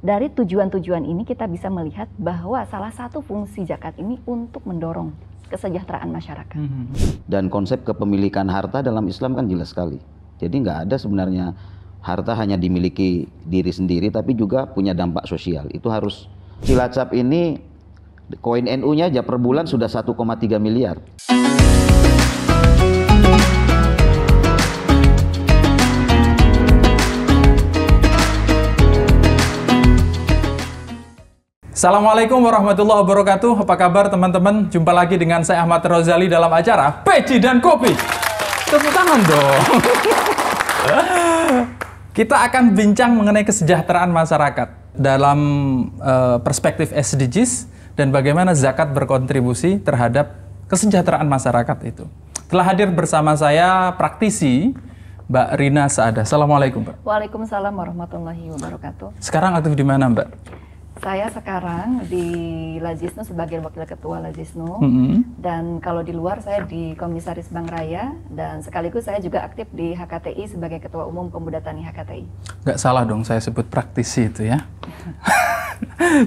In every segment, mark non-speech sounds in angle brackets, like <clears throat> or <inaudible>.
dari tujuan-tujuan ini kita bisa melihat bahwa salah satu fungsi zakat ini untuk mendorong kesejahteraan masyarakat. Hmm, hmm, hmm. Dan konsep kepemilikan harta dalam Islam kan jelas sekali. Jadi nggak ada sebenarnya harta hanya dimiliki diri sendiri tapi juga punya dampak sosial. Itu harus Cilacap ini koin NU-nya aja per bulan sudah 1,3 miliar. Assalamualaikum warahmatullahi wabarakatuh. Apa kabar teman-teman? Jumpa lagi dengan saya Ahmad Rozali dalam acara Peci dan Kopi. Tepuk tangan dong. <laughs> Kita akan bincang mengenai kesejahteraan masyarakat dalam uh, perspektif SDGs dan bagaimana zakat berkontribusi terhadap kesejahteraan masyarakat itu. Telah hadir bersama saya praktisi Mbak Rina Saada. Assalamualaikum, Mbak. Waalaikumsalam warahmatullahi wabarakatuh. Sekarang aktif di mana, Mbak? Saya sekarang di Lajisnu sebagai wakil ketua Lajisnu mm -hmm. dan kalau di luar saya di komisaris Bank Raya dan sekaligus saya juga aktif di HKTI sebagai ketua umum Pemuda Tani HKTI. Gak salah dong saya sebut praktisi itu ya. <laughs>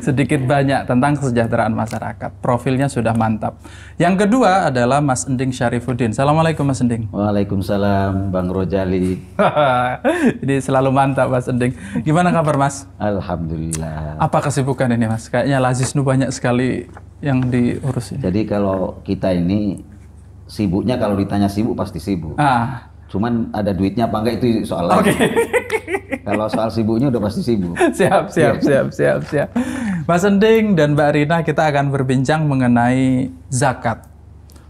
Sedikit banyak tentang kesejahteraan masyarakat. Profilnya sudah mantap. Yang kedua adalah Mas Ending Syarifuddin. Assalamualaikum Mas Ending. Waalaikumsalam Bang Rojali. <laughs> Ini selalu mantap Mas Ending. Gimana kabar Mas? Alhamdulillah. Apa kesibukan kesibukan ini mas? Kayaknya Lazisnu banyak sekali yang diurus. Ini. Jadi kalau kita ini sibuknya kalau ditanya sibuk pasti sibuk. Ah. Cuman ada duitnya apa enggak itu soal lain. Okay. <laughs> kalau soal sibuknya udah pasti sibuk. Siap, siap, iya. siap, siap, siap. Mas Ending dan Mbak Rina kita akan berbincang mengenai zakat.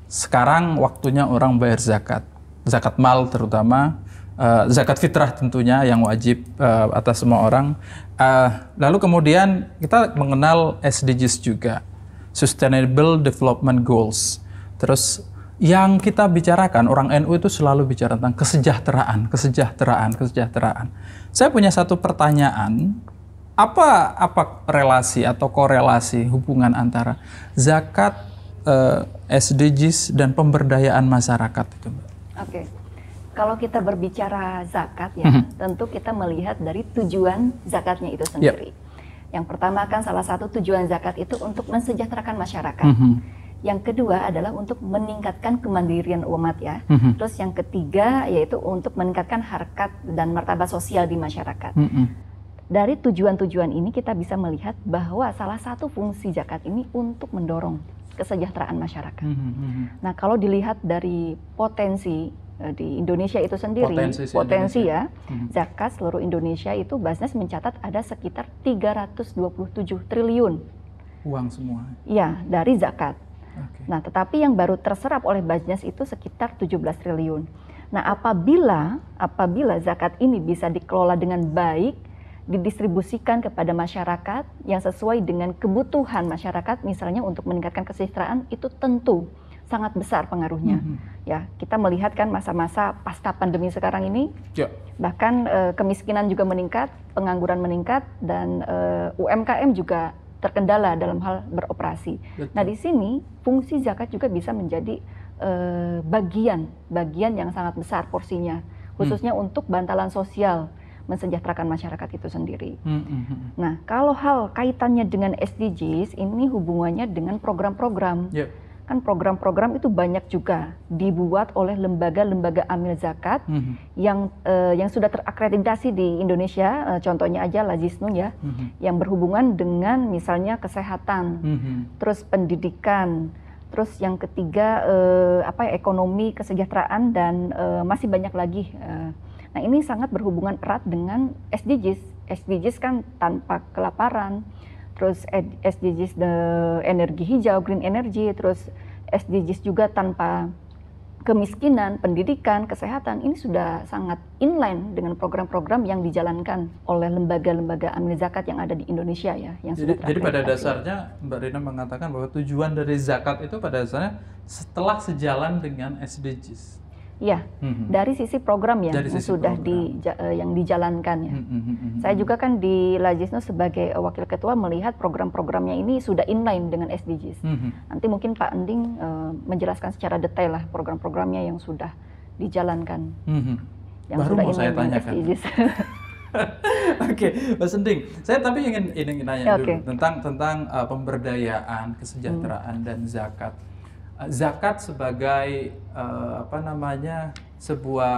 Sekarang waktunya orang bayar zakat. Zakat mal terutama uh, zakat fitrah tentunya yang wajib uh, atas semua orang. Uh, lalu kemudian kita mengenal SDGs juga, Sustainable Development Goals. Terus yang kita bicarakan orang NU itu selalu bicara tentang kesejahteraan, kesejahteraan, kesejahteraan. Saya punya satu pertanyaan, apa apa relasi atau korelasi hubungan antara zakat, eh, SDGs dan pemberdayaan masyarakat itu, Mbak? Oke. Okay kalau kita berbicara zakat ya, mm-hmm. tentu kita melihat dari tujuan zakatnya itu sendiri. Yep. Yang pertama kan salah satu tujuan zakat itu untuk mensejahterakan masyarakat. Mm-hmm. Yang kedua adalah untuk meningkatkan kemandirian umat ya. Mm-hmm. Terus yang ketiga yaitu untuk meningkatkan harkat dan martabat sosial di masyarakat. Mm-hmm. Dari tujuan-tujuan ini kita bisa melihat bahwa salah satu fungsi zakat ini untuk mendorong kesejahteraan masyarakat. Mm-hmm. Nah, kalau dilihat dari potensi Eh, di Indonesia itu sendiri potensi, potensi ya hmm. zakat seluruh Indonesia itu Basnas mencatat ada sekitar 327 triliun uang semua. Iya, dari zakat. Okay. Nah, tetapi yang baru terserap oleh Basnas itu sekitar 17 triliun. Nah, apabila apabila zakat ini bisa dikelola dengan baik, didistribusikan kepada masyarakat yang sesuai dengan kebutuhan masyarakat misalnya untuk meningkatkan kesejahteraan itu tentu sangat besar pengaruhnya. Mm -hmm. Ya, kita melihat kan masa-masa pasca pandemi sekarang ini, yeah. bahkan e, kemiskinan juga meningkat, pengangguran meningkat, dan e, eh, UMKM juga terkendala dalam hal beroperasi. Betul. Nah, di sini fungsi zakat juga bisa menjadi e, bagian bagian yang sangat besar porsinya, hmm. khususnya mm. untuk bantalan sosial mensejahterakan masyarakat itu sendiri. mm Nah, kalau hal kaitannya dengan SDGs ini hubungannya dengan program-program. Yep ya kan program-program itu banyak juga dibuat oleh lembaga-lembaga amil zakat mm-hmm. yang uh, yang sudah terakreditasi di Indonesia uh, contohnya aja Lazisnu ya mm-hmm. yang berhubungan dengan misalnya kesehatan mm-hmm. terus pendidikan terus yang ketiga uh, apa ya, ekonomi kesejahteraan dan uh, masih banyak lagi uh, nah ini sangat berhubungan erat dengan SDGs SDGs kan tanpa kelaparan terus SDGs the energi hijau green energy terus SDGs juga tanpa kemiskinan, pendidikan, kesehatan ini sudah sangat inline dengan program-program yang dijalankan oleh lembaga-lembaga amil zakat yang ada di Indonesia ya. Yang jadi, jadi pada dasarnya Mbak Rina mengatakan bahwa tujuan dari zakat itu pada dasarnya setelah sejalan dengan SDGs. Ya, hmm. dari sisi program yang dari yang sudah program. di uh, eh, yang dijalankan ya. Hmm, Saya juga kan di Lajisno sebagai eh, wakil ketua melihat program-programnya ini sudah inline dengan SDGs. Hmm. Nanti mungkin Pak Ending uh, menjelaskan secara detail lah program-programnya yang sudah dijalankan. Hmm. Yang Baru sudah mau saya tanyakan. <laughs> <laughs> Oke, okay, Mas Ending. Saya tapi ingin ingin nanya okay. Ya, dulu tentang tentang uh, pemberdayaan, kesejahteraan hmm. dan zakat zakat sebagai uh, apa namanya sebuah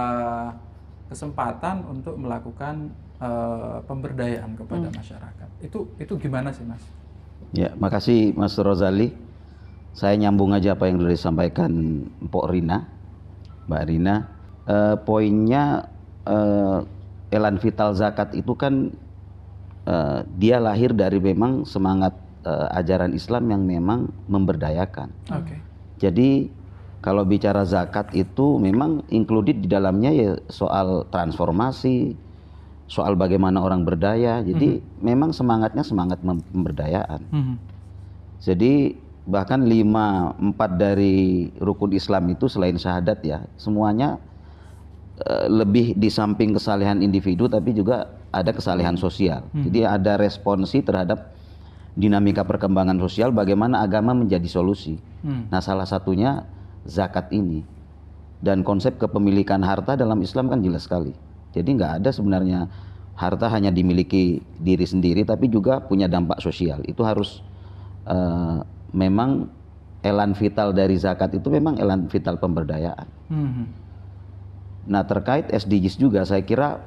kesempatan untuk melakukan uh, pemberdayaan kepada hmm. masyarakat. Itu itu gimana sih Mas? Ya, makasih Mas Rozali. Saya nyambung aja apa yang sudah disampaikan Mpok Rina, Mbak Rina. Uh, poinnya uh, elan vital zakat itu kan uh, dia lahir dari memang semangat uh, ajaran Islam yang memang memberdayakan. Okay. Jadi kalau bicara zakat itu memang included di dalamnya ya soal transformasi, soal bagaimana orang berdaya. Jadi mm -hmm. memang semangatnya semangat pemberdayaan. Mm -hmm. Jadi bahkan lima empat dari rukun Islam itu selain syahadat ya semuanya eh, lebih di samping kesalehan individu tapi juga ada kesalehan sosial. -hmm. Jadi ada responsi terhadap dinamika perkembangan sosial bagaimana agama menjadi solusi. Hmm. Nah, salah satunya zakat ini. Dan konsep kepemilikan harta dalam Islam kan jelas sekali. Jadi nggak ada sebenarnya harta hanya dimiliki diri sendiri tapi juga punya dampak sosial. Itu harus uh, memang elan vital dari zakat itu memang elan vital pemberdayaan. Hmm. Nah, terkait SDGs juga saya kira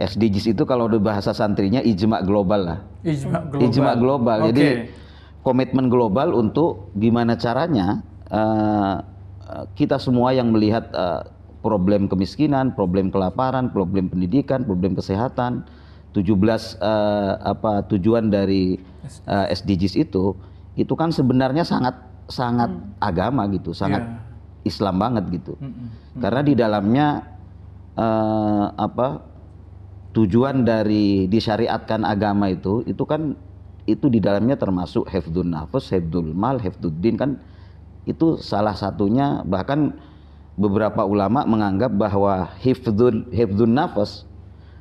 SDGs itu kalau di bahasa santrinya ijma global lah. Ijma global. Ijma global. Okay. Jadi komitmen global untuk gimana caranya uh, kita semua yang melihat uh, problem kemiskinan, problem kelaparan, problem pendidikan, problem kesehatan, 17 uh, apa tujuan dari uh, SDGs itu itu kan sebenarnya sangat sangat hmm. agama gitu, sangat yeah. Islam banget gitu. Hmm. Hmm. hmm. Karena di dalamnya uh, apa tujuan dari disyariatkan agama itu itu kan itu di dalamnya termasuk hefdun nafas, hefdul mal, din kan itu salah satunya bahkan beberapa ulama menganggap bahwa hefdun hefdun nafas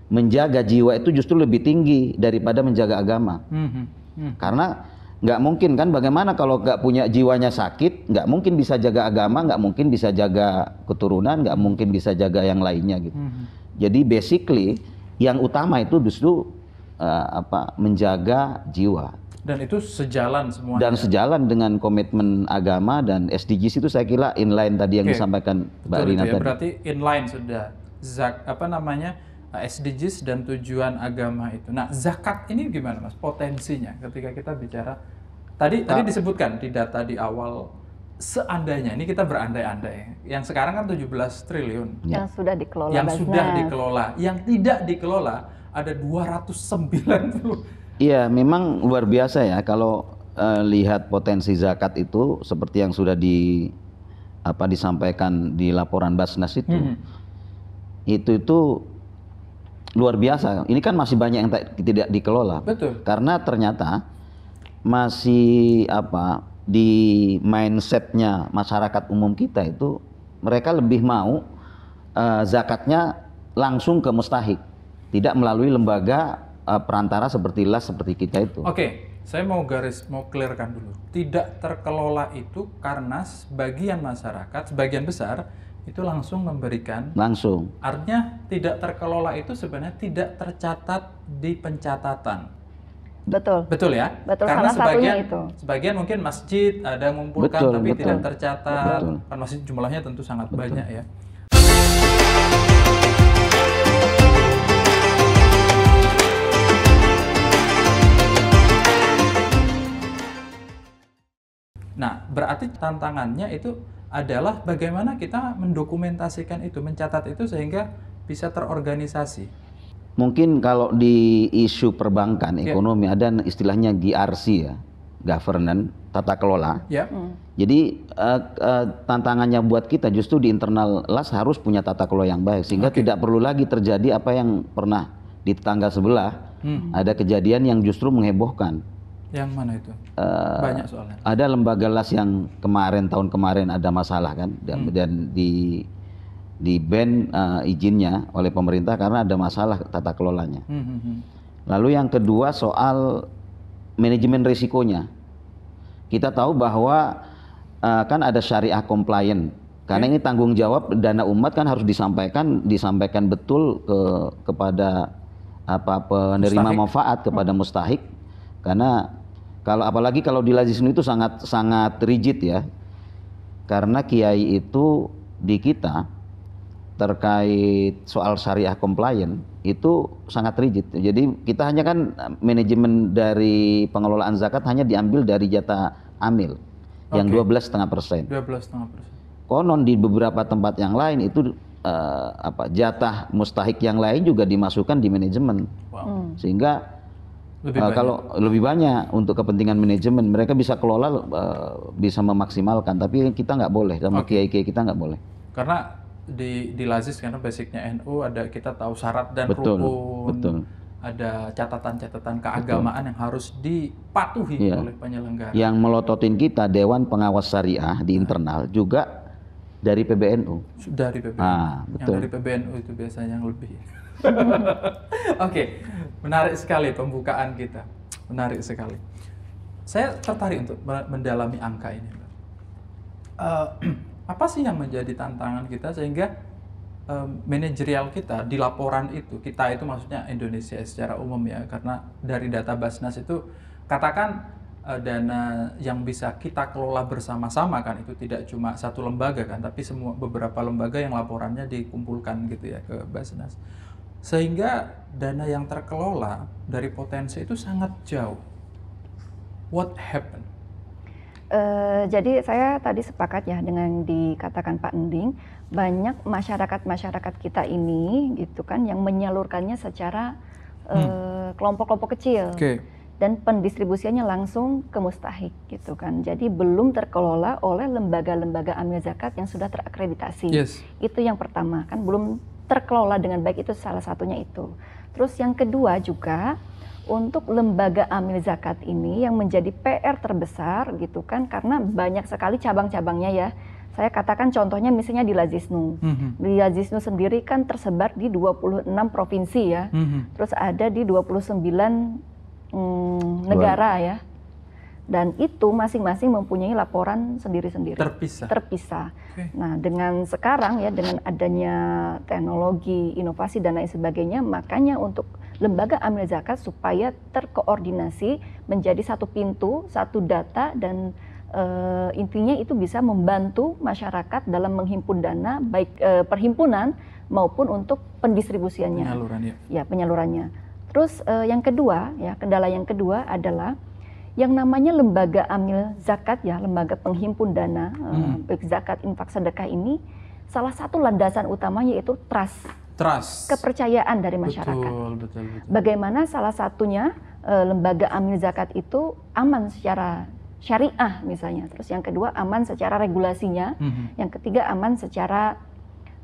menjaga jiwa itu justru lebih tinggi daripada menjaga agama. Mm-hmm. Mm. Karena nggak mungkin kan bagaimana kalau nggak punya jiwanya sakit nggak mungkin bisa jaga agama nggak mungkin bisa jaga keturunan nggak mungkin bisa jaga yang lainnya gitu mm -hmm. jadi basically yang utama itu justru uh, apa menjaga jiwa dan itu sejalan semua dan sejalan dengan komitmen agama dan SDGs itu saya kira inline tadi yang okay. disampaikan Mbak Rina ya. tadi berarti inline sudah zak apa namanya eh, SDGs dan tujuan agama itu nah zakat ini gimana mas potensinya ketika kita bicara tadi nah, tadi disebutkan di data di awal seandainya ini kita berandai-andai yang sekarang kan 17 triliun yang ya. sudah dikelola yang basnas. sudah dikelola yang tidak dikelola ada 290 iya memang luar biasa ya kalau uh, lihat potensi zakat itu seperti yang sudah di apa disampaikan di laporan Basnas itu hmm. itu itu luar biasa ini kan masih banyak yang tidak dikelola betul karena ternyata masih apa di mindsetnya masyarakat umum kita itu mereka lebih mau uh, zakatnya langsung ke mustahik, tidak melalui lembaga uh, perantara seperti las seperti kita itu. Oke, okay. saya mau garis mau clearkan dulu. Tidak terkelola itu karena sebagian masyarakat, sebagian besar itu langsung memberikan langsung artinya tidak terkelola itu sebenarnya tidak tercatat di pencatatan Betul. Betul ya. Betul. Karena Salah sebagian itu. sebagian mungkin masjid ada ngumpulkan betul, tapi betul. tidak tercatat. Betul. Kan masjid jumlahnya tentu sangat betul. banyak ya. Nah, berarti tantangannya itu adalah bagaimana kita mendokumentasikan itu, mencatat itu sehingga bisa terorganisasi. Mungkin kalau di isu perbankan ya. ekonomi yeah. ada istilahnya GRC ya, governance tata kelola. Yeah. Mm. Jadi uh, uh, tantangannya buat kita justru di internal las harus punya tata kelola yang baik sehingga okay. tidak perlu lagi terjadi apa yang pernah di tetangga sebelah mm. ada kejadian yang justru menghebohkan. Yang mana itu? Uh, Banyak soalnya. Ada lembaga las yang kemarin tahun kemarin ada masalah kan dan, mm. dan di di band uh, eh, izinnya oleh pemerintah karena ada masalah tata kelolanya. Hmm, hmm, hmm. Lalu yang kedua soal manajemen risikonya. Kita tahu bahwa uh, kan ada syariah compliant karena ya. ini tanggung jawab dana umat kan harus disampaikan disampaikan betul ke kepada apa penerima mustahik. manfaat kepada mustahik karena kalau apalagi kalau di Lazisnu itu sangat sangat rigid ya karena kiai itu di kita terkait soal syariah compliant itu sangat rigid. Jadi kita hanya kan manajemen dari pengelolaan zakat hanya diambil dari jatah amil okay. yang 12,5 persen. 12,5 persen. Konon di beberapa tempat yang lain itu uh, apa jatah mustahik yang lain juga dimasukkan di manajemen, wow. Hmm. sehingga lebih uh, kalau lebih banyak untuk kepentingan manajemen mereka bisa kelola uh, bisa memaksimalkan tapi kita nggak boleh sama okay. kiai kiai kita nggak boleh karena di di Lazis karena basicnya NU ada kita tahu syarat dan betul, rukun. Betul. Ada catatan-catatan keagamaan betul. yang harus dipatuhi ya. oleh penyelenggara. Yang melototin kita Dewan Pengawas Syariah di nah. internal nah. juga dari PBNU. Dari PBNU. Ah, betul. Yang dari PBNU itu biasanya yang lebih. <laughs> Oke, okay. menarik sekali pembukaan kita. Menarik sekali. Saya tertarik untuk mendalami angka ini. Uh, <clears throat> apa sih yang menjadi tantangan kita sehingga um, manajerial kita di laporan itu kita itu maksudnya Indonesia secara umum ya karena dari data Basnas itu katakan uh, dana yang bisa kita kelola bersama-sama kan itu tidak cuma satu lembaga kan tapi semua beberapa lembaga yang laporannya dikumpulkan gitu ya ke Basnas sehingga dana yang terkelola dari potensi itu sangat jauh what happened Eh, jadi saya tadi sepakat ya dengan dikatakan Pak Ending, banyak masyarakat-masyarakat kita ini gitu kan yang menyalurkannya secara hmm. eh, kelompok-kelompok uh, kecil. Okay. Dan pendistribusiannya langsung ke mustahik gitu kan. Jadi belum terkelola oleh lembaga-lembaga amil zakat yang sudah terakreditasi. Yes. Itu yang pertama kan belum terkelola dengan baik itu salah satunya itu. Terus yang kedua juga untuk lembaga amil zakat ini yang menjadi PR terbesar gitu kan karena banyak sekali cabang-cabangnya ya. Saya katakan contohnya misalnya di Lazisnu. Mm-hmm. Di Lazisnu sendiri kan tersebar di 26 provinsi ya. Mm-hmm. Terus ada di 29 mm, negara ya. Dan itu masing-masing mempunyai laporan sendiri-sendiri. Terpisah. Terpisah. Okay. Nah, dengan sekarang ya dengan adanya teknologi, inovasi dan lain sebagainya, makanya untuk lembaga amil zakat supaya terkoordinasi menjadi satu pintu, satu data dan e, intinya itu bisa membantu masyarakat dalam menghimpun dana baik e, perhimpunan maupun untuk pendistribusiannya. Penyalurannya. Ya, penyalurannya. Terus e, yang kedua, ya kendala yang kedua adalah yang namanya lembaga amil zakat ya, lembaga penghimpun dana hmm. baik zakat infak sedekah ini salah satu landasan utamanya yaitu trust trust kepercayaan dari masyarakat. Betul, betul, betul. Bagaimana salah satunya e, lembaga amil zakat itu aman secara syariah misalnya. Terus yang kedua aman secara regulasinya, mm -hmm. yang ketiga aman secara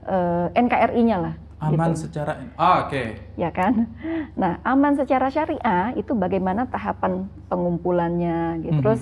uh, e, NKRI-nya lah. Aman gitu. secara ah, oke. Okay. Ya kan? Nah, aman secara syariah itu bagaimana tahapan pengumpulannya gitu. Mm -hmm. Terus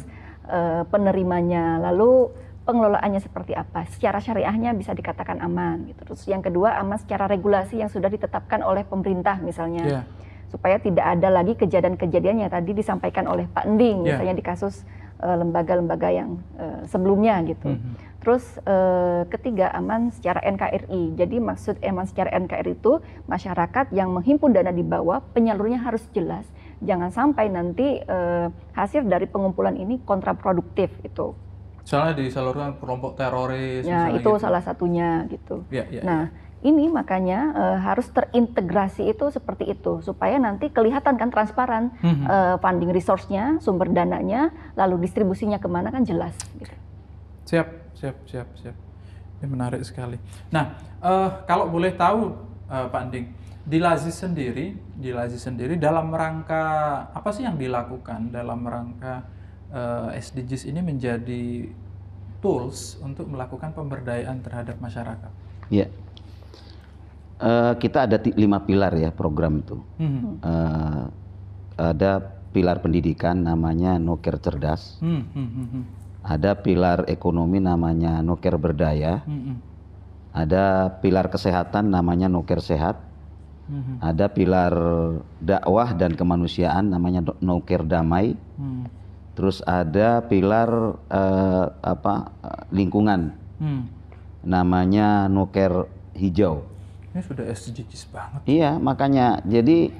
uh, penerimanya lalu pengelolaannya seperti apa. Secara syariahnya bisa dikatakan aman gitu. Terus yang kedua aman secara regulasi yang sudah ditetapkan oleh pemerintah misalnya. Yeah. Supaya tidak ada lagi kejadian-kejadian yang tadi disampaikan oleh Pak Ending yeah. misalnya di kasus eh, lembaga-lembaga uh, yang uh, sebelumnya gitu. Mm -hmm. Terus uh, ketiga aman secara NKRI. Jadi maksud aman secara NKRI itu masyarakat yang menghimpun dana di bawah penyalurnya harus jelas. Jangan sampai nanti uh, hasil dari pengumpulan ini kontraproduktif itu. Misalnya disalurkan kelompok teroris. Ya itu gitu. salah satunya gitu. Ya, ya, nah ya. ini makanya uh, harus terintegrasi itu seperti itu supaya nanti kelihatan kan transparan hmm. uh, funding resource-nya, sumber dananya, lalu distribusinya kemana kan jelas. Gitu. Siap, siap, siap, siap. Ini menarik sekali. Nah uh, kalau boleh tahu uh, Pak Anding, di Lazi sendiri, di Lazi sendiri dalam rangka apa sih yang dilakukan dalam rangka uh, eh, SDGs ini menjadi tools untuk melakukan pemberdayaan terhadap masyarakat. Iya. Yeah. Uh, kita ada lima pilar ya program itu. Hmm. Uh, ada pilar pendidikan namanya Noker Cerdas. Mm Hmm. Ada pilar ekonomi namanya Noker Berdaya. Hmm. hmm. Ada pilar kesehatan namanya Noker Sehat. Ada pilar dakwah dan kemanusiaan namanya Noker Damai. Hmm Terus ada pilar uh, apa lingkungan. Hmm. Namanya nuker hijau. Ini sudah SDGs banget. Iya, makanya jadi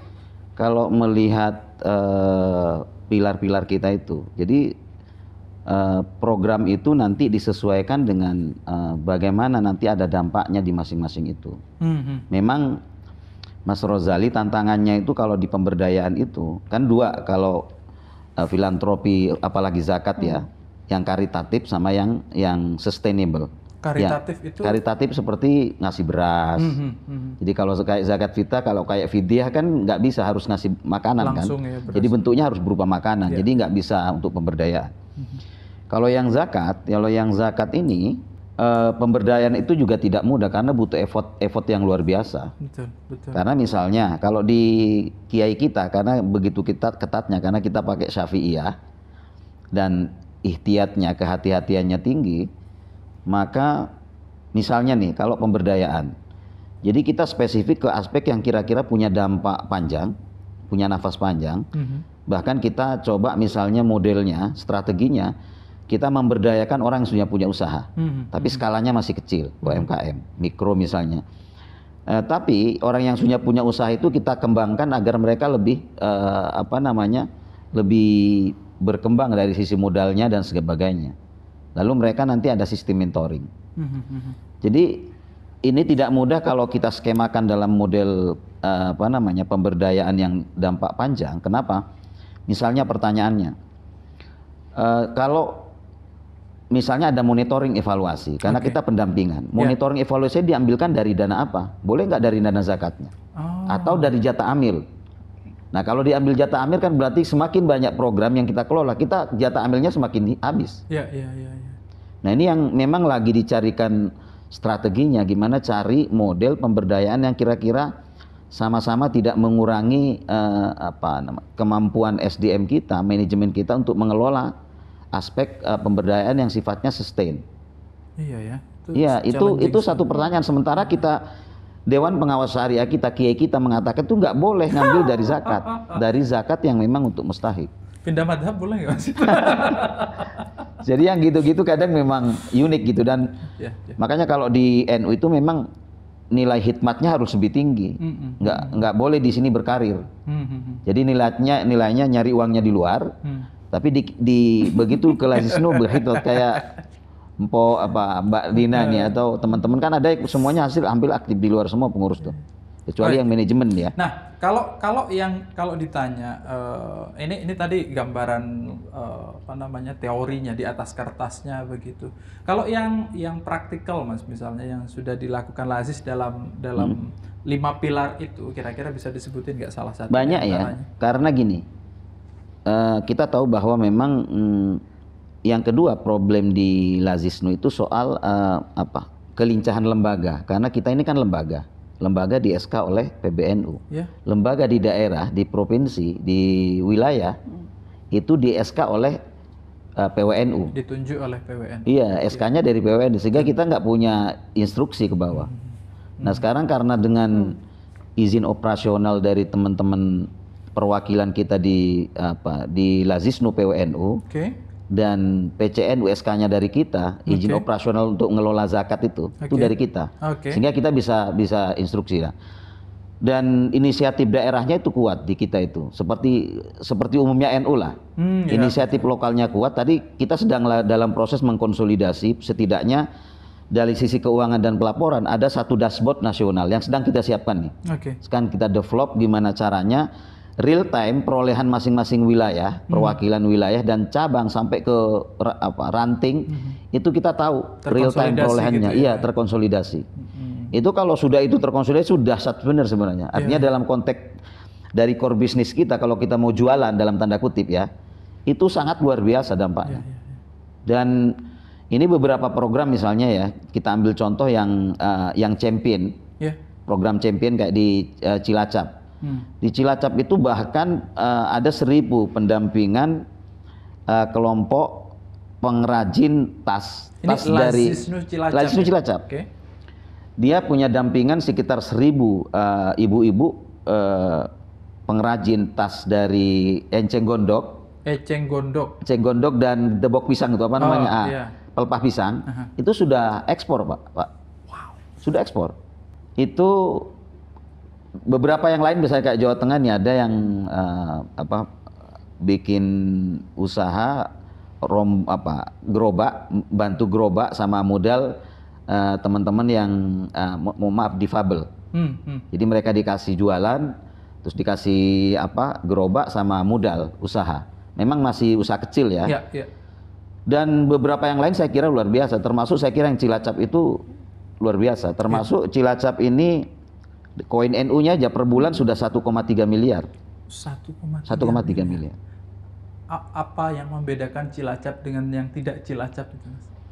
kalau melihat eh, pilar-pilar uh, kita itu. Jadi uh, program itu nanti disesuaikan dengan uh, bagaimana nanti ada dampaknya di masing-masing itu. Hmm, hmm. Memang Mas Rozali tantangannya itu kalau di pemberdayaan itu kan dua kalau uh, filantropi apalagi zakat ya, hmm. ya yang karitatif sama yang yang sustainable karitatif ya, itu karitatif seperti ngasih beras hmm, hmm, hmm. jadi kalau kayak zakat fitah kalau kayak fidyah kan nggak bisa harus ngasih makanan kan. Langsung kan ya, jadi bentuknya harus berupa makanan ya. jadi nggak bisa untuk pemberdayaan hmm. hmm. kalau yang zakat kalau yang zakat ini uh, pemberdayaan itu juga tidak mudah karena butuh effort effort yang luar biasa. Betul, betul. Karena misalnya kalau di kiai kita karena begitu kita ketatnya karena kita pakai syafi'iyah dan ikhtiatnya kehati-hatiannya tinggi, maka misalnya nih kalau pemberdayaan. Jadi kita spesifik ke aspek yang kira-kira punya dampak panjang, punya nafas panjang. Mm -hmm. Bahkan kita coba misalnya modelnya, strateginya kita memberdayakan orang yang sudah punya usaha, hmm. tapi hmm. skalanya masih kecil, UMKM, mikro misalnya. Uh, tapi orang yang sudah punya usaha itu kita kembangkan agar mereka lebih uh, apa namanya lebih berkembang dari sisi modalnya dan sebagainya. Lalu mereka nanti ada sistem mentoring. Hmm. hmm, hmm Jadi ini tidak mudah kalau kita skemakan dalam model uh, apa namanya pemberdayaan yang dampak panjang. Kenapa? Misalnya pertanyaannya, uh, kalau misalnya ada monitoring evaluasi karena okay. kita pendampingan. Ya. Monitoring yeah. evaluasi diambilkan dari dana apa? Boleh nggak dari dana zakatnya? Oh. Atau dari jatah amil? Nah, kalau diambil jatah amil kan berarti semakin banyak program yang kita kelola, kita jatah amilnya semakin habis. Iya, iya, iya, Yeah. Ya, ya. Nah, ini yang memang lagi dicarikan strateginya gimana cari model pemberdayaan yang kira-kira sama-sama tidak mengurangi uh, apa kemampuan SDM kita, manajemen kita untuk mengelola aspek uh, pemberdayaan yang sifatnya sustain. Iya ya. Itu iya, itu itu satu pertanyaan sementara kita Dewan Pengawas Syariah kita kiai kita mengatakan itu nggak boleh ngambil dari zakat, <laughs> dari zakat yang memang untuk mustahik. Pindah madhab boleh nggak mas? <laughs> Jadi yang gitu-gitu kadang memang unik gitu dan ya, ya. makanya kalau di NU itu memang nilai hikmatnya harus lebih tinggi. Mm -hmm. Nggak nggak boleh di sini berkarir. Mm -hmm. Jadi nilainya nilainya nyari uangnya di luar. Mm tapi di, di begitu ke Lazisnu <laughs> begitu kayak Mpo apa Mbak Dina nih iya. atau teman-teman kan ada semuanya hasil ambil aktif di luar semua pengurus tuh. Kecuali Baik. Oh, iya. yang manajemen ya. Nah, kalau kalau yang kalau ditanya uh, ini ini tadi gambaran uh, apa namanya teorinya di atas kertasnya begitu. Kalau yang yang praktikal Mas misalnya yang sudah dilakukan Lazis dalam dalam hmm. lima pilar itu kira-kira bisa disebutin nggak salah satu? Banyak ya. Karena gini, Eh, kita tahu bahwa memang mm, yang kedua problem di Lazisnu itu soal uh, apa kelincahan lembaga karena kita ini kan lembaga lembaga di SK oleh PBNU yeah. lembaga di daerah di provinsi di wilayah hmm. itu di SK oleh uh, eh, PWNU ditunjuk oleh PWNU iya SK-nya dari PWNU sehingga hmm. kita nggak punya instruksi ke bawah mm. nah hmm. sekarang karena dengan izin operasional dari teman-teman perwakilan kita di apa di Lazisnu PWNU. Okay. Dan PCN USK-nya dari kita, izin okay. operasional untuk ngelola zakat itu okay. itu dari kita. Okay. Sehingga kita bisa bisa instruksi lah. Dan inisiatif daerahnya itu kuat di kita itu. Seperti seperti umumnya NU lah. Hmm, ya. inisiatif lokalnya kuat. Tadi kita sedang dalam proses mengkonsolidasi setidaknya dari sisi keuangan dan pelaporan ada satu dashboard nasional yang sedang kita siapkan nih. Oke. Okay. Sekarang kita develop gimana caranya real time perolehan masing-masing wilayah, hmm. perwakilan wilayah dan cabang sampai ke apa ranting hmm. itu kita tahu real time perolehannya. Gitu ya? Iya, terkonsolidasi. Hmm. Itu kalau sudah itu terkonsolidasi sudah sat benar sebenarnya. Iya. Artinya yeah. dalam konteks dari core bisnis kita kalau kita mau jualan dalam tanda kutip ya, itu sangat luar biasa dampaknya. Yeah, yeah, iya. dan ini beberapa program misalnya ya, kita ambil contoh yang uh, yang champion. Iya. Program champion kayak di uh, Cilacap Hmm. Di Cilacap itu bahkan uh, ada seribu pendampingan uh, kelompok pengrajin tas. Ini tas dari Lasisnu Cilacap. Lasisnu ya? Cilacap. Okay. Dia punya dampingan sekitar seribu uh, ibu-ibu uh, pengrajin tas dari Enceng Gondok. Enceng Gondok. Eceng Gondok dan debok pisang itu apa oh, namanya? Oh, ah, iya. Pelepah pisang. Uh -huh. Itu sudah ekspor, Pak. Pak. Wow. Sudah ekspor. Itu beberapa yang lain misalnya kayak Jawa Tengah nih ada yang uh, apa bikin usaha rom apa gerobak bantu gerobak sama modal uh, teman-teman yang uh, eh, mau maaf difabel. Hmm, hmm. Jadi mereka dikasih jualan terus dikasih apa gerobak sama modal usaha. Memang masih usaha kecil ya. ya, ya. Dan beberapa yang lain saya kira luar biasa. Termasuk saya kira yang Cilacap itu luar biasa. Termasuk ya. Cilacap ini Koin NU-nya aja per bulan hmm. sudah 1,3 miliar. 1,3 miliar. miliar. A apa yang membedakan Cilacap dengan yang tidak Cilacap itu,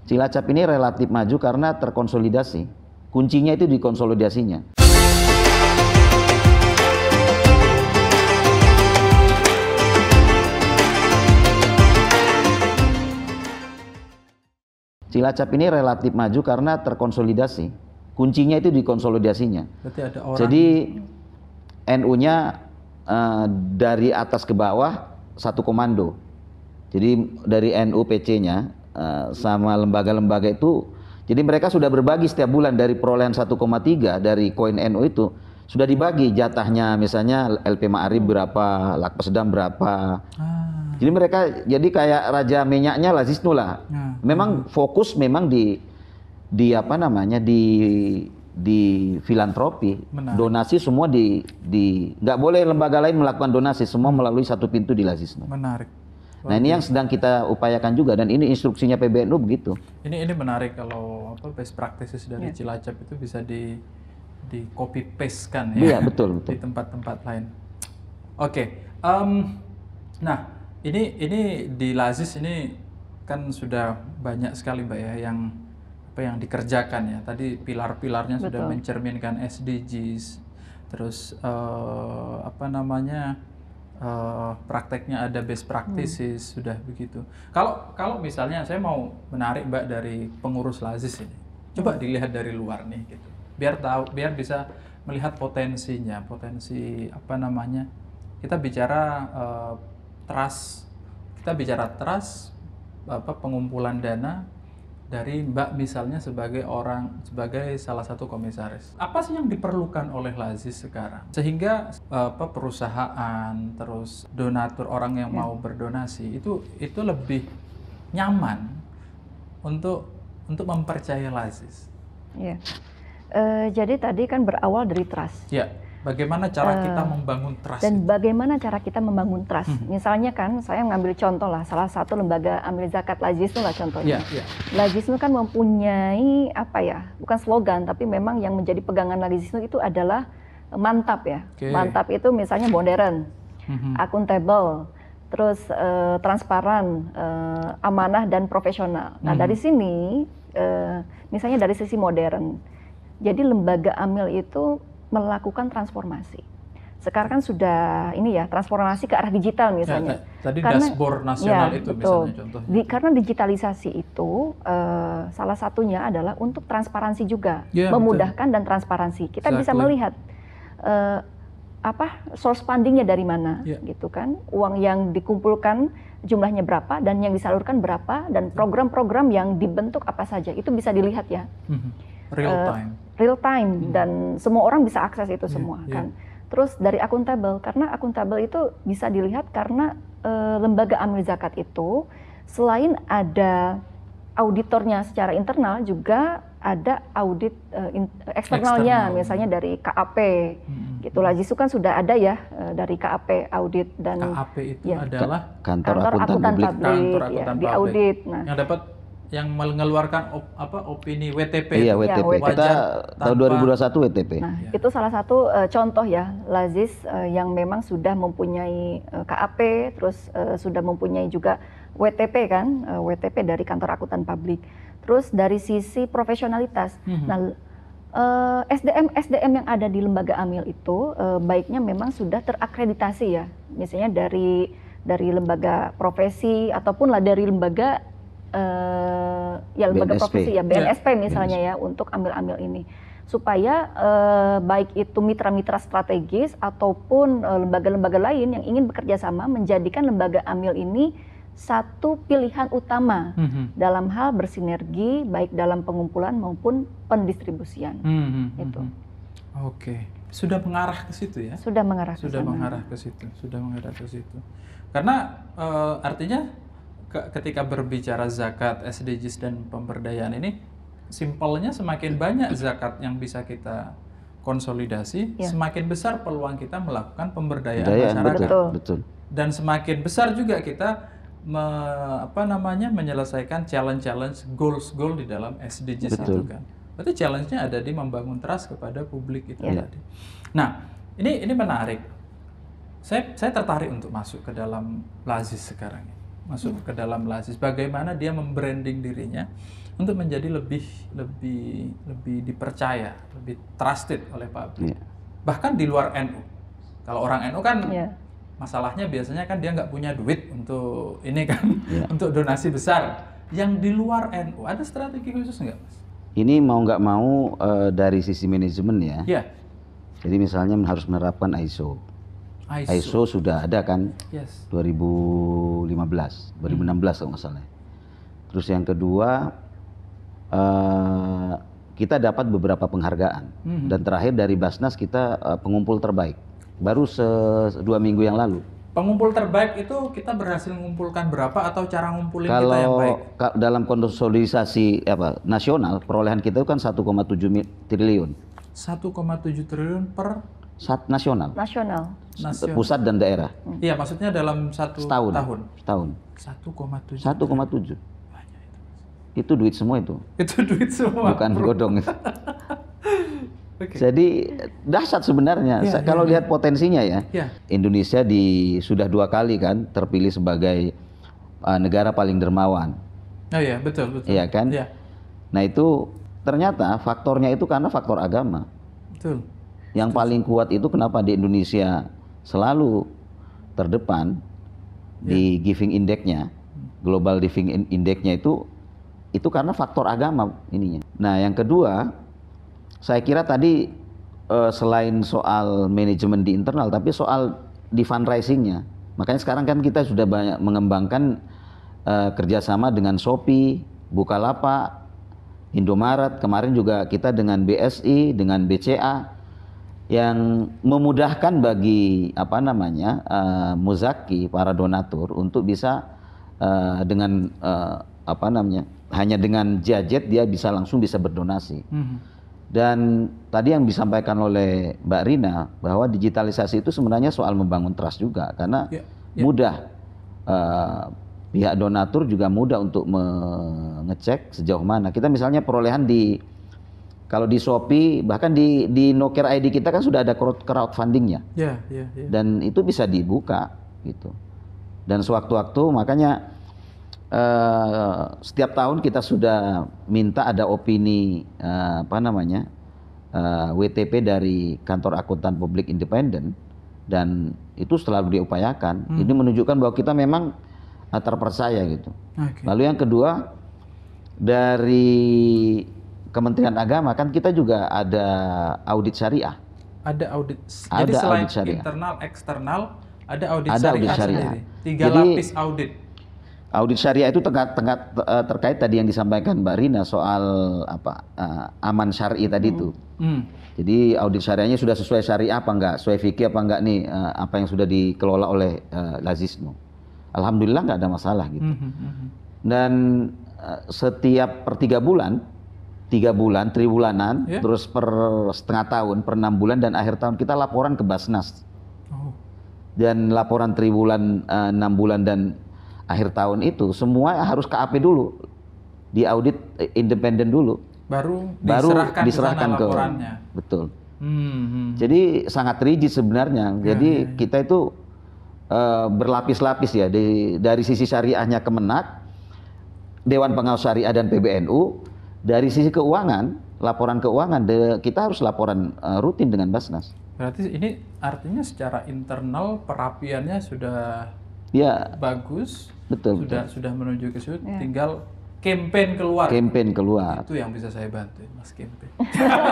Cilacap ini relatif maju karena terkonsolidasi. Kuncinya itu di konsolidasinya. Cilacap ini relatif maju karena terkonsolidasi kuncinya itu di konsolidasinya. Berarti ada orang. Jadi NU-nya uh, eh, dari atas ke bawah satu komando. Jadi dari NU PC-nya uh, eh, sama lembaga-lembaga itu, jadi mereka sudah berbagi setiap bulan dari perolehan 1,3 dari koin NU itu sudah dibagi jatahnya misalnya LP Ma'arif berapa, Lakpas Sedam berapa. Ah. Jadi mereka jadi kayak raja minyaknya Lazisnu lah. Ah. Memang fokus memang di di apa namanya di di filantropi Menarik. donasi semua di di nggak boleh lembaga lain melakukan donasi semua hmm. melalui satu pintu di Lazisme. Menarik. Nah ini yang sedang kita upayakan juga dan ini instruksinya PBNU begitu. Ini ini menarik kalau apa best practices dari yeah. Cilacap itu bisa di di copy paste kan ya. Iya betul <laughs> betul. Di tempat-tempat lain. Oke, okay. um, nah ini ini di Lazis ini kan sudah banyak sekali mbak ya yang apa yang dikerjakan ya. Tadi pilar-pilarnya sudah mencerminkan SDGs, terus uh, apa namanya uh, prakteknya ada best practices hmm. sudah begitu. Kalau kalau misalnya saya mau menarik mbak dari pengurus Lazis ini, coba hmm. dilihat dari luar nih gitu, biar tahu biar bisa melihat potensinya, potensi apa namanya kita bicara uh, trust, kita bicara trust apa pengumpulan dana dari Mbak misalnya sebagai orang sebagai salah satu komisaris. Apa sih yang diperlukan oleh Lazis sekarang? Sehingga eh, apa perusahaan terus donatur orang yang mau berdonasi itu itu lebih nyaman untuk untuk mempercaya Lazis. Iya. Uh, jadi tadi kan berawal dari trust. Iya. Bagaimana cara uh, kita eh, membangun trust? Dan itu? bagaimana cara kita membangun trust? Hmm. Misalnya kan, saya mengambil contoh lah, salah satu lembaga amil zakat Lazis itu lah contohnya. Yeah, yeah. Lazis itu kan mempunyai apa ya? Bukan slogan, tapi memang yang menjadi pegangan Lazis itu adalah mantap ya. Okay. Mantap itu misalnya modern, hmm. akuntabel, terus uh, transparan, uh, amanah dan profesional. Nah hmm. dari sini, uh, misalnya dari sisi modern, jadi lembaga amil itu melakukan transformasi. Sekarang kan sudah ini ya transformasi ke arah digital ya, misalnya. Ya, tadi karena, dashboard ya, nasional ya, itu betul. misalnya contohnya. Di, karena digitalisasi itu uh, salah satunya adalah untuk transparansi juga, ya, memudahkan betul. dan transparansi. Kita exactly. bisa melihat uh, apa source fundingnya dari mana ya. gitu kan uang yang dikumpulkan jumlahnya berapa dan yang disalurkan berapa dan ya. program-program yang dibentuk apa saja itu bisa dilihat ya mm-hmm real uh, time real time hmm. dan semua orang bisa akses itu iya, semua yeah. kan terus dari akuntabel karena akuntabel itu bisa dilihat karena uh, lembaga amil zakat itu selain ada auditornya secara internal juga ada audit uh, eksternalnya External. misalnya dari KAP hmm. gitu hmm. Lajisu kan sudah ada ya uh, dari KAP audit dan KAP itu ya, adalah kantor, kantor akuntan, akuntan publik, publik kantor ya, akuntan ya, di audit nah yang dapat yang mengeluarkan op, apa opini WTP. Iya, WTP. Wajar Kita tahun 2021 WTP. Nah, ya. itu salah satu uh, contoh ya, Lazis uh, yang memang sudah mempunyai uh, eh, KAP, terus uh, sudah mempunyai juga WTP kan, uh, WTP dari kantor akuntan publik. Terus dari sisi profesionalitas. Mm -hmm. Nah, sdm SDM SDM yang ada di lembaga AMIL itu uh, baiknya memang sudah terakreditasi ya. Misalnya dari dari lembaga profesi ataupun lah dari lembaga uh, ya lembaga BNSP. profesi ya BNSP yeah. misalnya BNSP. ya untuk ambil-ambil ini supaya uh, baik itu mitra-mitra strategis ataupun lembaga eh, lembaga-lembaga lain yang ingin bekerja sama menjadikan lembaga amil ini satu pilihan utama mm -hmm. dalam hal bersinergi baik dalam pengumpulan maupun pendistribusian mm -hmm. itu. Mhm. Oke, okay. sudah mengarah ke situ ya? Sudah mengarah. Sudah ke sana. mengarah ke situ. Sudah mengarah ke situ. Karena uh, artinya ketika berbicara zakat, SDGs dan pemberdayaan ini simpelnya semakin banyak zakat yang bisa kita konsolidasi, ya. semakin besar peluang kita melakukan pemberdayaan Daya, masyarakat. Betul. Dan semakin besar juga kita me, apa namanya menyelesaikan challenge-challenge goals-goal di dalam SDGs itu kan. Berarti challenge-nya ada di membangun trust kepada publik itu ya. tadi. Nah, ini ini menarik. Saya saya tertarik untuk masuk ke dalam Lazis sekarang ini masuk iya. ke dalam Lazis. Bagaimana dia membranding dirinya untuk menjadi lebih lebih lebih dipercaya, lebih trusted oleh publik. Yeah. Bahkan di luar NU. Kalau orang NU kan yeah. masalahnya biasanya kan dia nggak punya duit untuk ini kan, yeah. <laughs> untuk donasi besar. Yang di luar NU ada strategi khusus nggak, Mas? Ini mau nggak mau uh, dari sisi manajemen ya. Yeah. Jadi misalnya harus menerapkan ISO. ISO, ISO sudah ada kan yes. 2015 2016 hmm. kalau nggak salah ya. terus yang kedua uh, kita dapat beberapa penghargaan hmm. dan terakhir dari Basnas kita uh, pengumpul terbaik baru se dua minggu yang lalu Pengumpul terbaik itu kita berhasil mengumpulkan berapa atau cara ngumpulin kalau kita yang baik? Kalau dalam konsolidasi apa nasional perolehan kita itu kan 1,7 triliun. 1,7 triliun per Sat nasional. Nasional. nasional. Pusat dan daerah. Hmm. Iya, maksudnya dalam satu setahun. tahun. Setahun. 1,7. 1,7. Itu duit semua itu. Itu duit semua. Bukan bro. godong <laughs> Okay. Jadi dahsyat sebenarnya. Ya, Kalau ya, lihat potensinya ya, ya. Indonesia di sudah dua kali kan terpilih sebagai uh, negara paling dermawan. Oh iya, betul betul. Iya kan? Ya. Nah itu ternyata faktornya itu karena faktor agama. Betul. Yang paling kuat itu kenapa di Indonesia selalu terdepan ya. di giving indexnya, global giving indexnya itu itu karena faktor agama ininya. Nah yang kedua, saya kira tadi uh, selain soal manajemen di internal, tapi soal di fundraisingnya. Makanya sekarang kan kita sudah banyak mengembangkan uh, kerjasama dengan Shopee, Bukalapak, Indomaret, kemarin juga kita dengan BSI, dengan BCA yang memudahkan bagi apa namanya uh, eh, muzaki para donatur untuk bisa uh, dengan uh, apa namanya hanya dengan jajet dia bisa langsung bisa berdonasi. Hmm. Dan tadi yang disampaikan oleh Mbak Rina bahwa digitalisasi itu sebenarnya soal membangun trust juga karena yeah, yeah. mudah uh, pihak donatur juga mudah untuk mengecek sejauh mana. Kita misalnya perolehan di kalau di Shopee bahkan di di Noker ID kita kan sudah ada crowdfundingnya. Ya, ya, ya. Dan itu bisa dibuka gitu. Dan sewaktu-waktu makanya uh, setiap tahun kita sudah minta ada opini uh, apa namanya uh, eh, WTP dari kantor akuntan publik independen dan itu selalu diupayakan. Hmm. Ini menunjukkan bahwa kita memang terpercaya gitu. Okay. Lalu yang kedua dari Kementerian Agama kan kita juga ada audit syariah. Ada audit. Ada jadi selain audit syariah. internal eksternal ada audit ada syariah. Audit syariah. Tiga jadi, lapis audit. Audit syariah itu tengah, tengah terkait tadi yang disampaikan Mbak Rina soal apa uh, aman syari tadi itu. Hmm. hmm. Jadi audit syariahnya sudah sesuai syariah apa enggak, sesuai fikih apa enggak nih uh, apa yang sudah dikelola oleh uh, Lazismu. Alhamdulillah nggak ada masalah gitu. Hmm. Hmm. hmm, hmm. Dan setiap per tiga bulan tiga bulan, triwulanan, yeah. terus per setengah tahun, per enam bulan, dan akhir tahun kita laporan ke Basnas. Oh. Dan laporan triwulan eh, enam bulan dan akhir tahun itu semua harus ke AP dulu, di audit eh, independen dulu. Baru diserahkan, baru diserahkan ke, laporannya. betul. Hmm, hmm. Jadi sangat rigid sebenarnya. Ya, Jadi yeah, yeah. kita itu uh, berlapis-lapis ya di, dari sisi syariahnya Kemenak, Dewan Pengawas Syariah dan PBNU, dari sisi keuangan, laporan keuangan kita harus laporan eh, rutin dengan Basnas. Berarti ini artinya secara internal perapiannya sudah ya bagus. Betul. Sudah betul. sudah menuju ke situ, ya. tinggal campaign keluar. Campaign keluar. Itu yang bisa saya bantu, Mas campaign.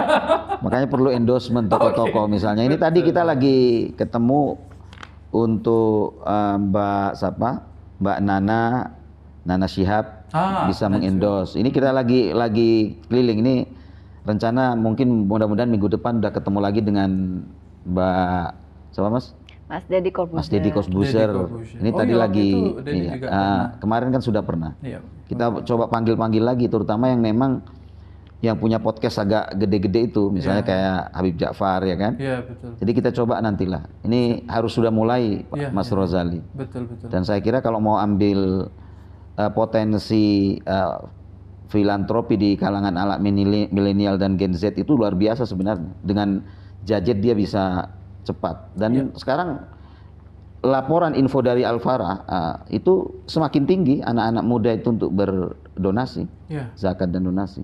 <laughs> Makanya perlu endorsement <laughs> oh, iya. toko-toko okay. misalnya. Ini betul. tadi kita lagi ketemu untuk uh, Mbak siapa? Mbak Nana Nana Shihab ah, bisa mengendorse. Ini kita lagi lagi keliling ini rencana mungkin mudah-mudahan minggu depan udah ketemu lagi dengan Mbak siapa Mas? Mas Deddy Corbuzier. Mas Deddy Corbuzier. Ini oh, tadi iya, lagi iya, uh, kemarin kan sudah pernah. Iya. Kita oh. coba panggil-panggil lagi terutama yang memang yang punya podcast agak gede-gede itu misalnya yeah. kayak Habib Ja'far ya kan. Iya yeah, betul. Jadi kita coba nantilah. Ini iya. harus sudah mulai yeah, Mas yeah. Rozali. Betul betul. Dan saya kira kalau mau ambil uh, potensi uh, filantropi di kalangan anak milenial dan Gen Z itu luar biasa sebenarnya. Dengan jajet dia bisa cepat. Dan ya. sekarang laporan info dari Alfara uh, eh, itu semakin tinggi anak-anak muda itu untuk berdonasi, ya. zakat dan donasi.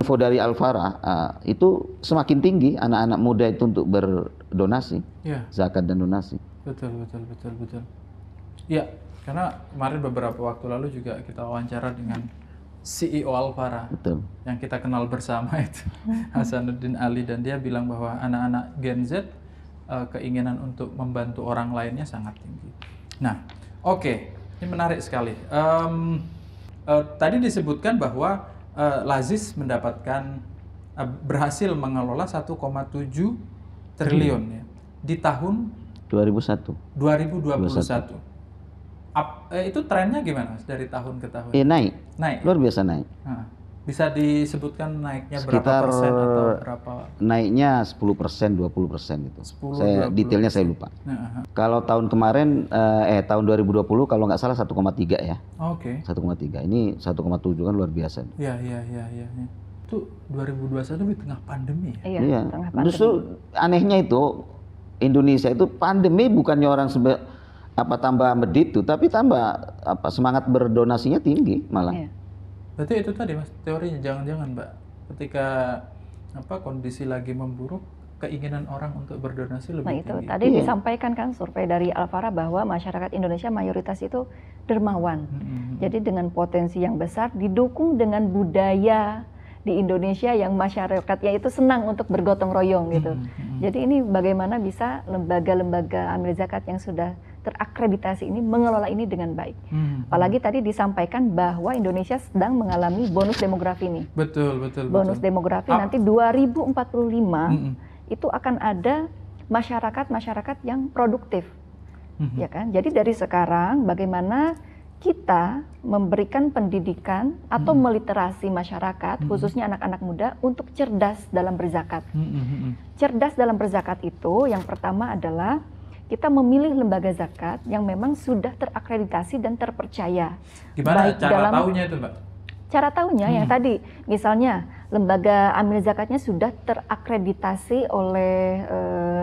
info dari Alfara uh, itu semakin tinggi anak-anak muda itu untuk berdonasi ya. zakat dan donasi betul betul betul betul ya karena kemarin beberapa waktu lalu juga kita wawancara dengan CEO Alfara betul. yang kita kenal bersama itu <laughs> Hasanuddin Ali dan dia bilang bahwa anak-anak Gen Z uh, keinginan untuk membantu orang lainnya sangat tinggi nah oke okay. ini menarik sekali um, uh, tadi disebutkan bahwa uh, Lazis mendapatkan uh, berhasil mengelola 1,7 triliun hmm. ya di tahun 2001 2021. 2021. Up, eh, itu trennya gimana dari tahun ke tahun? Eh, naik. Naik. Ya? Luar biasa naik. Nah. Bisa disebutkan naiknya Sekitar berapa persen atau berapa? Naiknya 10 persen, 20 persen itu 10, saya, 20. Detailnya saya lupa. Nah, kalau tahun kemarin, eh, eh tahun 2020 kalau nggak salah 1,3 ya. Oke. Okay. 1,3. Ini 1,7 kan luar biasa. Iya, iya, iya. Ya, ya. Itu 2021 di tengah pandemi ya? Iya, iya. tengah pandemi. Justru anehnya itu, Indonesia itu pandemi bukannya orang sebe apa tambah medit tuh, tapi tambah apa semangat berdonasinya tinggi malah. Iya berarti itu tadi mas teorinya jangan-jangan mbak ketika apa kondisi lagi memburuk keinginan orang untuk berdonasi lebih nah, itu tinggi. tadi iya. disampaikan kan survei dari Alfara bahwa masyarakat Indonesia mayoritas itu dermawan. -hmm. Jadi dengan potensi yang besar didukung dengan budaya di Indonesia yang masyarakatnya itu senang untuk bergotong royong gitu. Mm -hmm. Jadi ini bagaimana bisa lembaga-lembaga amil zakat yang sudah terakreditasi ini mengelola ini dengan baik. Hmm, hmm. Apalagi tadi disampaikan bahwa Indonesia sedang mengalami bonus demografi ini. Betul, betul. Bonus betul. demografi ah. nanti 2045 hmm, hmm. itu akan ada masyarakat-masyarakat yang produktif. Hmm, hmm. Ya kan? Jadi dari sekarang bagaimana kita memberikan pendidikan atau hmm. meliterasi masyarakat, hmm. khususnya anak-anak muda, untuk cerdas dalam berzakat. Hmm. Cerdas dalam berzakat itu yang pertama adalah kita memilih lembaga zakat yang memang sudah terakreditasi dan terpercaya. Gimana Baik cara dalam, tahunya itu, Mbak? Cara tahunya ya, hmm. yang tadi, misalnya lembaga amil zakatnya sudah terakreditasi oleh e,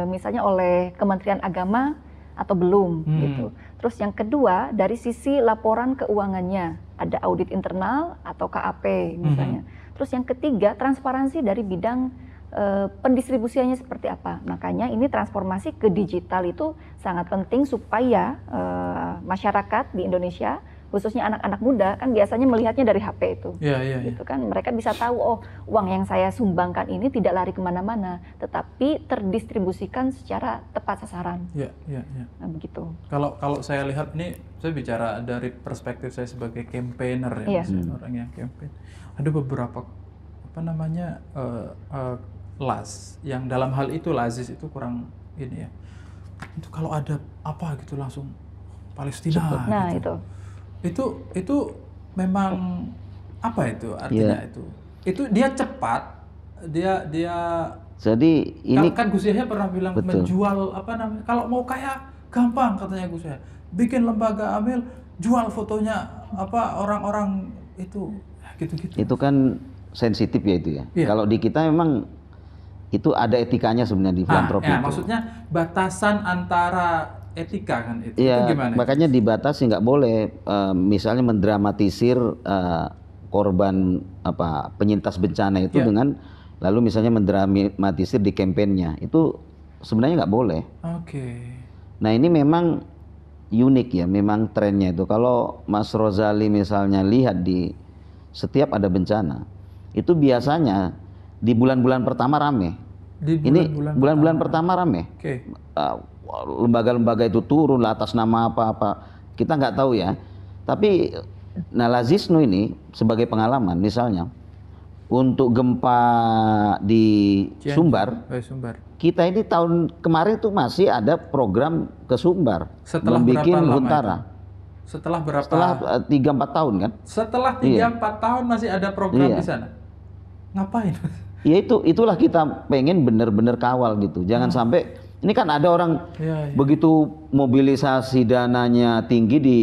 misalnya oleh Kementerian Agama atau belum hmm. gitu. Terus yang kedua dari sisi laporan keuangannya, ada audit internal atau KAP misalnya. Hmm. Terus yang ketiga transparansi dari bidang Eh, pendistribusiannya seperti apa. Makanya ini transformasi ke digital itu sangat penting supaya eh, masyarakat di Indonesia khususnya anak-anak muda kan biasanya melihatnya dari HP itu, ya, ya. gitu kan mereka bisa tahu oh uang yang saya sumbangkan ini tidak lari kemana-mana, tetapi terdistribusikan secara tepat sasaran. Iya, iya, ya, Nah, begitu. Kalau kalau saya lihat ini saya bicara dari perspektif saya sebagai campaigner ya, iya. hmm. orang yang campaign. Ada beberapa apa namanya uh, uh, las yang dalam hal itu lazis itu kurang ini ya itu kalau ada apa gitu langsung Palestina gitu. nah gitu. itu itu itu memang hmm. apa itu artinya yeah. itu itu dia cepat dia dia jadi ini kan, kan Gus Yahya pernah bilang betul. menjual apa namanya kalau mau kaya gampang katanya Gus Yahya bikin lembaga amil jual fotonya apa orang-orang itu ya gitu-gitu itu kan sensitif ya itu ya yeah. kalau di kita memang itu ada etikanya sebenarnya di ah, filantropi. Ah, ya, itu. maksudnya batasan antara etika kan itu, ya, itu gimana? Makanya dibatasi nggak boleh uh, misalnya mendramatisir uh, korban apa penyintas bencana itu ya. dengan lalu misalnya mendramatisir di kampanyenya itu sebenarnya nggak boleh. Oke. Okay. Nah ini memang unik ya, memang trennya itu. Kalau Mas Rozali misalnya lihat di setiap ada bencana itu biasanya di bulan-bulan pertama rame. Di bulan-bulan ini bulan-bulan pertama. pertama rame. Oke. Ah, lembaga-lembaga itu turun lah atas nama apa-apa. Kita nggak tahu ya. Tapi nah ini sebagai pengalaman misalnya untuk gempa di Sumbar, oh, Sumbar. Kita ini tahun kemarin tuh masih ada program ke Sumbar. Setelah membuat Huntara. Setelah berapa? Setelah eh, tiga empat tahun kan? Setelah tiga iya. empat tahun masih ada program iya. di sana. Ngapain? ya itu itulah kita pengen benar-benar kawal gitu. Jangan hmm. sampai ini kan ada orang ya, ya. begitu mobilisasi dananya tinggi di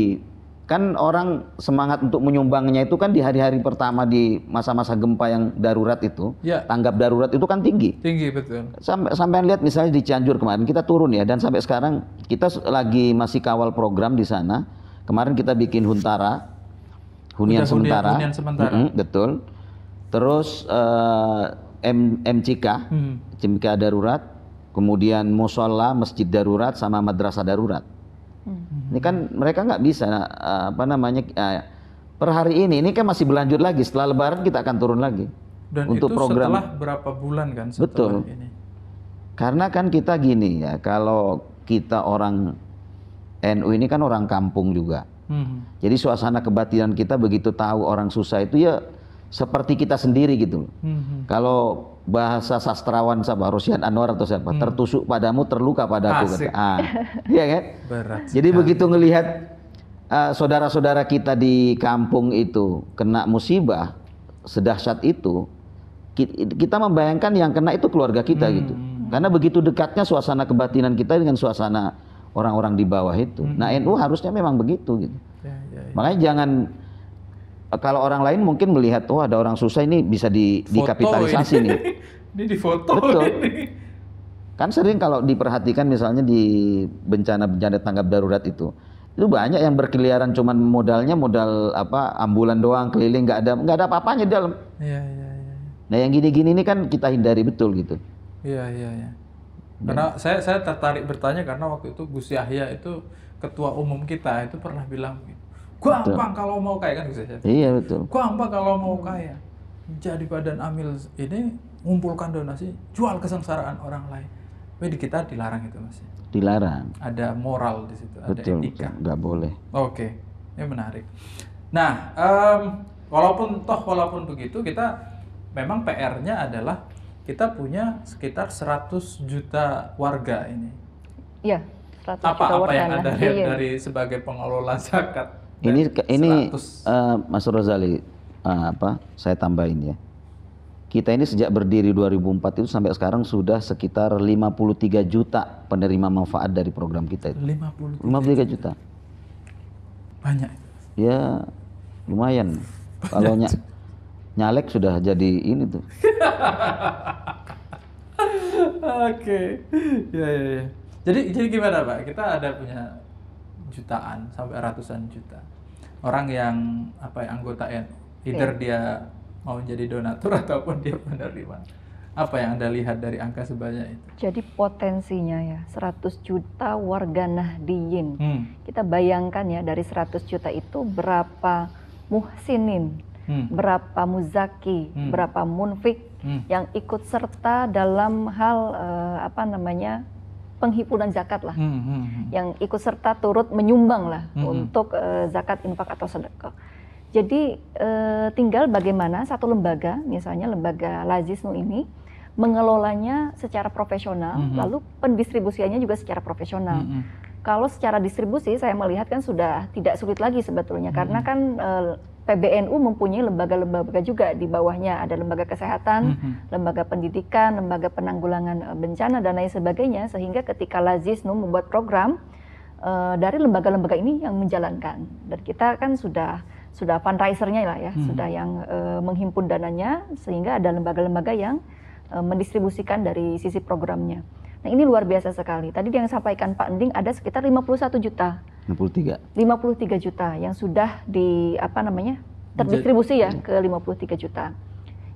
kan orang semangat untuk menyumbangnya itu kan di hari-hari pertama di masa-masa gempa yang darurat itu, ya. tanggap darurat itu kan tinggi. Tinggi betul. Sampai sampai lihat misalnya di Cianjur kemarin kita turun ya dan sampai sekarang kita lagi masih kawal program di sana. Kemarin kita bikin huntara, hunian Udah, sementara. Hunian, hunian sementara. Mm -hmm, betul. Terus uh, M, MCK, hmm. MCK darurat, kemudian musola, masjid darurat, sama madrasah darurat. Hmm. Ini kan mereka nggak bisa eh, apa namanya eh, per hari ini. Ini kan masih berlanjut lagi. Setelah Lebaran kita akan turun lagi Dan untuk itu program. Setelah berapa bulan kan? Setelah Betul. Ini. Karena kan kita gini ya, kalau kita orang NU ini kan orang kampung juga. Hmm. Jadi suasana kebatinan kita begitu tahu orang susah itu ya seperti kita sendiri gitu. Hmm. hmm. Kalau bahasa sastrawan sama Rosian Anwar atau siapa, hmm. tertusuk padamu, terluka padaku. Kata. Ah, iya kan? Berat. Jadi begitu ngelihat ah, saudara-saudara uh, saudara kita di kampung itu kena musibah sedahsyat itu, kita membayangkan yang kena itu keluarga kita hmm. gitu. Hmm, hmm. Karena begitu dekatnya suasana kebatinan kita dengan suasana orang-orang di bawah itu. Hmm. Nah NU harusnya memang begitu gitu. Ya, ya, ya. Makanya jangan kalau orang lain mungkin melihat wah oh, ada orang susah ini bisa di, foto dikapitalisasi ini. nih. <laughs> ini di foto. Betul. Ini. Kan sering kalau diperhatikan misalnya di bencana-bencana tanggap darurat itu itu banyak yang berkeliaran cuman modalnya modal apa ambulan doang keliling nggak ada nggak ada apa-apanya dalam. Iya, iya iya iya. Nah yang gini-gini ini kan kita hindari betul gitu. Iya iya iya. iya. Karena ya. saya saya tertarik bertanya karena waktu itu Gus Yahya itu ketua umum kita itu pernah bilang Gampang betul. kalau mau kaya kan Gus Iya betul. Gampang kalau mau kaya. Jadi badan amil ini ngumpulkan donasi, jual kesengsaraan orang lain. Tapi di kita dilarang itu Mas. Dilarang. Ada moral di situ, betul, ada etika. Betul, nggak boleh. Oke, ini menarik. Nah, um, walaupun toh walaupun begitu kita memang PR-nya adalah kita punya sekitar 100 juta warga ini. Iya, 100 apa, juta apa warga. Apa yang ada dari, iya. dari sebagai pengelola zakat ini ini uh, Mas Rozali uh, apa saya tambahin ya. Kita ini sejak berdiri 2004 itu sampai sekarang sudah sekitar 53 juta penerima manfaat dari program kita itu. 53, 53 juta. Banyak. Ya lumayan. Kalau <laughs> ny nyalek sudah jadi ini tuh. <laughs> Oke. Okay. Ya ya ya. Jadi jadi gimana Pak? Kita ada punya jutaan sampai ratusan juta orang yang apa ya anggota NU either iya. dia mau jadi donatur <laughs> ataupun dia penerima apa yang anda lihat dari angka sebanyak itu? Jadi potensinya ya 100 juta warga Nahdiyin. Hmm. Kita bayangkan ya dari 100 juta itu berapa muhsinin, hmm. berapa muzaki, hmm. berapa munfik hmm. yang ikut serta dalam hal uh, apa namanya penghimpunan zakat lah, hmm, hmm, hmm. yang ikut serta turut menyumbang lah hmm, hmm. untuk uh, zakat infak atau sedekah. Jadi uh, tinggal bagaimana satu lembaga, misalnya lembaga Lazisnu ini mengelolanya secara profesional, hmm. hmm. lalu pendistribusiannya juga secara profesional. Hmm, hmm. Kalau secara distribusi saya melihat kan sudah tidak sulit lagi sebetulnya, hmm. karena kan uh, PBNU mempunyai lembaga-lembaga juga di bawahnya ada lembaga kesehatan, mm-hmm. lembaga pendidikan, lembaga penanggulangan eh, bencana dan lain sebagainya sehingga ketika Lazisnu membuat program uh, dari lembaga-lembaga ini yang menjalankan dan kita kan sudah sudah fundraisernya lah ya, mm-hmm. sudah yang uh, menghimpun dananya sehingga ada lembaga-lembaga yang uh, mendistribusikan dari sisi programnya. Nah ini luar biasa sekali. Tadi yang disampaikan Pak Ending ada sekitar 51 juta. 63. 53 juta yang sudah di apa namanya terdistribusi ya iya. ke 53 juta.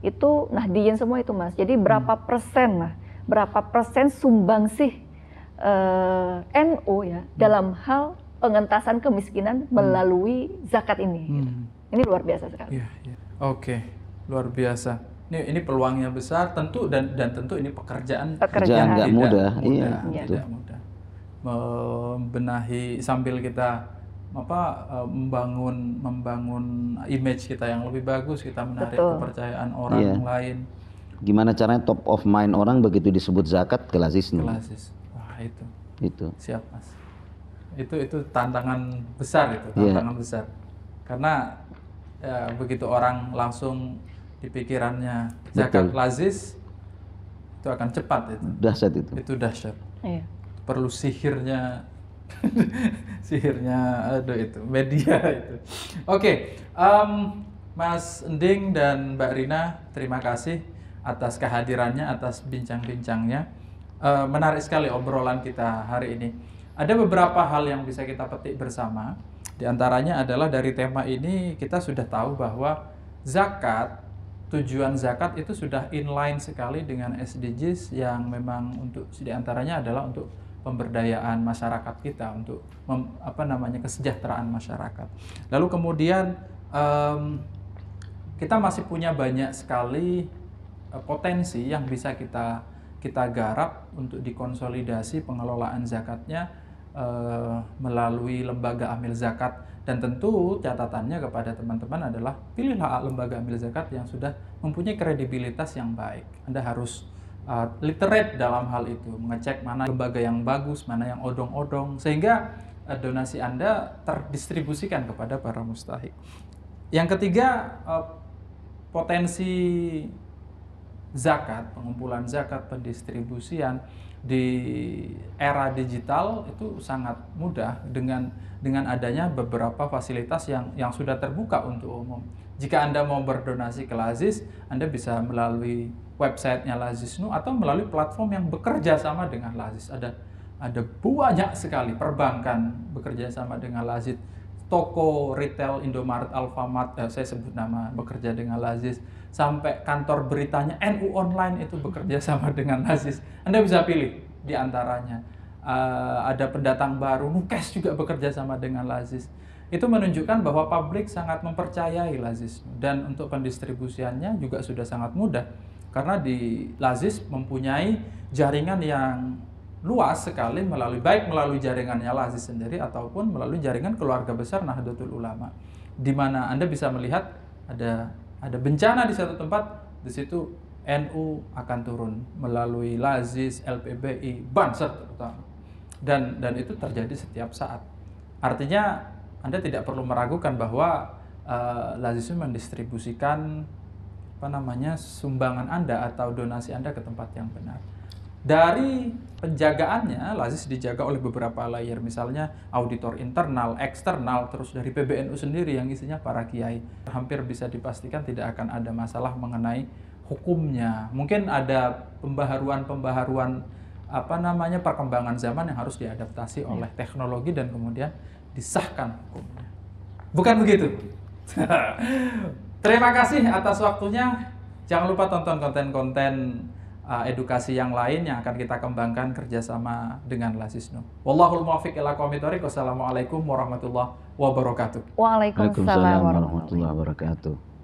Itu nah diin semua itu mas. Jadi berapa hmm. persen lah, berapa persen sumbang uh, eh, NU ya hmm. dalam hal pengentasan kemiskinan hmm. melalui zakat ini. Hmm. Gitu. Ini luar biasa sekali. Yeah, yeah. Oke, okay. luar biasa ini ini peluangnya besar tentu dan dan tentu ini pekerjaan pekerjaan tidak mudah, mudah iya mudah, tidak mudah membenahi sambil kita apa eh, membangun membangun image kita yang lebih bagus kita menarik Betul. kepercayaan orang iya. lain gimana caranya top of mind orang begitu disebut zakat kelasis nih? kelasis wah itu itu siap mas itu itu tantangan besar itu iya. tantangan yeah. besar karena ya, begitu orang langsung di pikirannya zakat lazis itu akan cepat itu dahsyat itu itu dahsyat iya. perlu sihirnya <laughs> sihirnya aduh itu media itu oke okay, um, Mas Ending dan Mbak Rina terima kasih atas kehadirannya atas bincang-bincangnya uh, menarik sekali obrolan kita hari ini ada beberapa hal yang bisa kita petik bersama di antaranya adalah dari tema ini kita sudah tahu bahwa zakat tujuan zakat itu sudah inline sekali dengan SDGs yang memang untuk diantaranya adalah untuk pemberdayaan masyarakat kita untuk mem, apa namanya kesejahteraan masyarakat. Lalu kemudian um, kita masih punya banyak sekali eh, potensi yang bisa kita kita garap untuk dikonsolidasi pengelolaan zakatnya Eh, melalui lembaga amil zakat dan tentu catatannya kepada teman-teman adalah pilihlah lembaga amil zakat yang sudah mempunyai kredibilitas yang baik. Anda harus uh, literate dalam hal itu, mengecek mana lembaga yang bagus, mana yang odong-odong sehingga uh, donasi Anda terdistribusikan kepada para mustahik. Yang ketiga uh, potensi zakat, pengumpulan zakat, pendistribusian di era digital itu sangat mudah dengan dengan adanya beberapa fasilitas yang yang sudah terbuka untuk umum. Jika Anda mau berdonasi ke Lazis, Anda bisa melalui websitenya Lazisnu atau melalui platform yang bekerja sama dengan Lazis. Ada ada banyak sekali perbankan bekerja sama dengan Lazis, toko retail Indomaret, Alfamart, eh, saya sebut nama bekerja dengan Lazis sampai kantor beritanya NU online itu bekerja sama dengan Nazis. Anda bisa pilih di antaranya. Uh, ada pendatang baru, Mukes juga bekerja sama dengan Lazis. Itu menunjukkan bahwa publik sangat mempercayai Lazis dan untuk pendistribusiannya juga sudah sangat mudah karena di Lazis mempunyai jaringan yang luas sekali melalui baik melalui jaringannya Lazis sendiri ataupun melalui jaringan keluarga besar Nahdlatul Ulama di mana Anda bisa melihat ada ada bencana di satu tempat, di situ NU akan turun melalui Lazis, LPBI, Banser terutama. Dan dan itu terjadi setiap saat. Artinya Anda tidak perlu meragukan bahwa uh, eh, Lazis mendistribusikan apa namanya sumbangan Anda atau donasi Anda ke tempat yang benar dari penjagaannya Lazis dijaga oleh beberapa layer misalnya auditor internal, eksternal, terus dari PBNU sendiri yang isinya para kiai. Hampir bisa dipastikan tidak akan ada masalah mengenai hukumnya. Mungkin ada pembaharuan-pembaharuan apa namanya perkembangan zaman yang harus diadaptasi hmm. oleh teknologi dan kemudian disahkan hukumnya. Bukan begitu. <laughs> Terima kasih atas waktunya. Jangan lupa tonton konten-konten uh, edukasi yang lain yang akan kita kembangkan kerjasama dengan Lasisnu. Wallahul muwaffiq ila qawmitorik. Wassalamualaikum warahmatullahi wabarakatuh. Waalaikumsalam warahmatullahi wabarakatuh.